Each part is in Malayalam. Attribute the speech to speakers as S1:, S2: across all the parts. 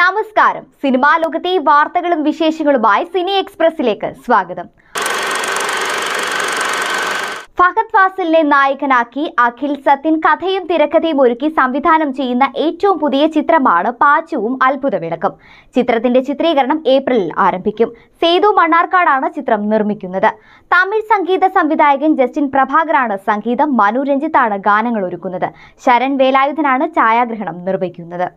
S1: നമസ്കാരം സിനിമാ ലോകത്തെ വാർത്തകളും വിശേഷങ്ങളുമായി സിനി എക്സ്പ്രസിലേക്ക് സ്വാഗതം ഫഹദ് ഫാസിലിനെ നായകനാക്കി അഖിൽ സത്യൻ കഥയും തിരക്കഥയും ഒരുക്കി സംവിധാനം ചെയ്യുന്ന ഏറ്റവും പുതിയ ചിത്രമാണ് പാച്ചുവും അത്ഭുതവിളക്കും ചിത്രത്തിന്റെ ചിത്രീകരണം ഏപ്രിലിൽ ആരംഭിക്കും സേതു മണ്ണാർക്കാടാണ് ചിത്രം നിർമ്മിക്കുന്നത് തമിഴ് സംഗീത സംവിധായകൻ ജസ്റ്റിൻ പ്രഭാകറാണ് സംഗീതം മനു രഞ്ജിത്താണ് ഗാനങ്ങൾ ഒരുക്കുന്നത് ശരൺ വേലായുധനാണ് ഛായാഗ്രഹണം നിർവഹിക്കുന്നത്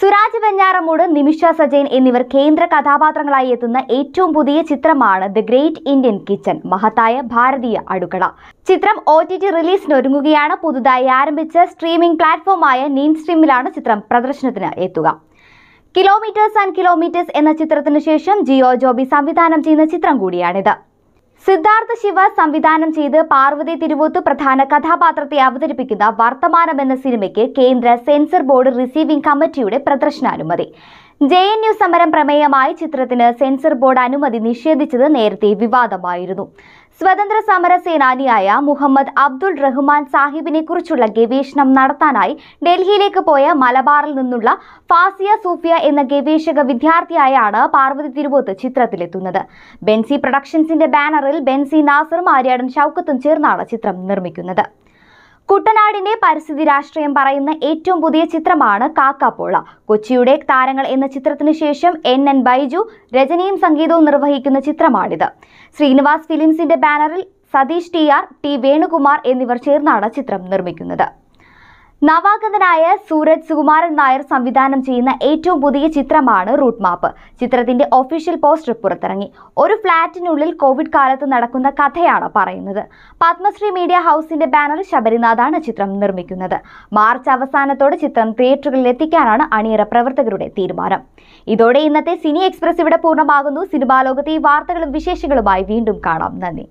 S1: സുരാജ് വെഞ്ഞാറമൂട് നിമിഷ സജയൻ എന്നിവർ കേന്ദ്ര കഥാപാത്രങ്ങളായി എത്തുന്ന ഏറ്റവും പുതിയ ചിത്രമാണ് ദ ഗ്രേറ്റ് ഇന്ത്യൻ കിച്ചൺ മഹത്തായ ഭാരതീയ അടുക്കള ചിത്രം ഒ ടി ടി റിലീസിനൊരുങ്ങുകയാണ് പുതുതായി ആരംഭിച്ച സ്ട്രീമിംഗ് പ്ലാറ്റ്ഫോമായ നീൻ സ്ട്രീമിലാണ് ചിത്രം പ്രദർശനത്തിന് എത്തുക കിലോമീറ്റേഴ്സ് ആൻഡ് കിലോമീറ്റേഴ്സ് എന്ന ചിത്രത്തിനു ശേഷം ജിയോ ജോബി സംവിധാനം ചെയ്യുന്ന ചിത്രം കൂടിയാണിത് സിദ്ധാർത്ഥ ശിവ സംവിധാനം ചെയ്ത് പാർവതി തിരുവോത്ത് പ്രധാന കഥാപാത്രത്തെ അവതരിപ്പിക്കുന്ന വർത്തമാനം എന്ന സിനിമയ്ക്ക് കേന്ദ്ര സെൻസർ ബോർഡ് റിസീവിംഗ് കമ്മിറ്റിയുടെ പ്രദർശനാനുമതി ജെ എൻ യു സമരം പ്രമേയമായ ചിത്രത്തിന് സെൻസർ ബോർഡ് അനുമതി നിഷേധിച്ചത് നേരത്തെ വിവാദമായിരുന്നു സ്വതന്ത്ര സമര സേനാനിയായ മുഹമ്മദ് അബ്ദുൾ റഹ്മാൻ സാഹിബിനെ കുറിച്ചുള്ള ഗവേഷണം നടത്താനായി ഡൽഹിയിലേക്ക് പോയ മലബാറിൽ നിന്നുള്ള ഫാസിയ സൂഫിയ എന്ന ഗവേഷക വിദ്യാർത്ഥിയായാണ് പാർവതി തിരുവോത്ത് ചിത്രത്തിലെത്തുന്നത് ബെൻസി പ്രൊഡക്ഷൻസിന്റെ ബാനറിൽ ബെൻസി നാസറും ആര്യാടൻ ഷൗക്കത്തും ചേർന്നാണ് ചിത്രം നിർമ്മിക്കുന്നത് കുട്ടനാടിന്റെ പരിസ്ഥിതി രാഷ്ട്രീയം പറയുന്ന ഏറ്റവും പുതിയ ചിത്രമാണ് കാക്കാപ്പോള കൊച്ചിയുടെ താരങ്ങൾ എന്ന ചിത്രത്തിന് ശേഷം എൻ എൻ ബൈജു രജനിയും സംഗീതവും നിർവഹിക്കുന്ന ചിത്രമാണിത് ശ്രീനിവാസ് ഫിലിംസിന്റെ ബാനറിൽ Satheesh T R T Venukumar എന്നിവർ ചേർന്നാണ് ചിത്രം നിർമ്മിക്കുന്നത് നവാഗതനായ സൂരജ് സുകുമാരൻ നായർ സംവിധാനം ചെയ്യുന്ന ഏറ്റവും പുതിയ ചിത്രമാണ് റൂട്ട് മാപ്പ് ചിത്രത്തിന്റെ ഒഫീഷ്യൽ പോസ്റ്റർ പുറത്തിറങ്ങി ഒരു ഫ്ളാറ്റിനുള്ളിൽ കോവിഡ് കാലത്ത് നടക്കുന്ന കഥയാണ് പറയുന്നത് പത്മശ്രീ മീഡിയ ഹൗസിന്റെ ബാനറിൽ ശബരിനാഥാണ് ചിത്രം നിർമ്മിക്കുന്നത് മാർച്ച് അവസാനത്തോടെ ചിത്രം തിയേറ്ററുകളിൽ എത്തിക്കാനാണ് അണിയറ പ്രവർത്തകരുടെ തീരുമാനം ഇതോടെ ഇന്നത്തെ സിനി എക്സ്പ്രസ് ഇവിടെ പൂർണ്ണമാകുന്നു സിനിമാ ലോകത്തെ ഈ വാർത്തകളും വിശേഷങ്ങളുമായി വീണ്ടും കാണാം നന്ദി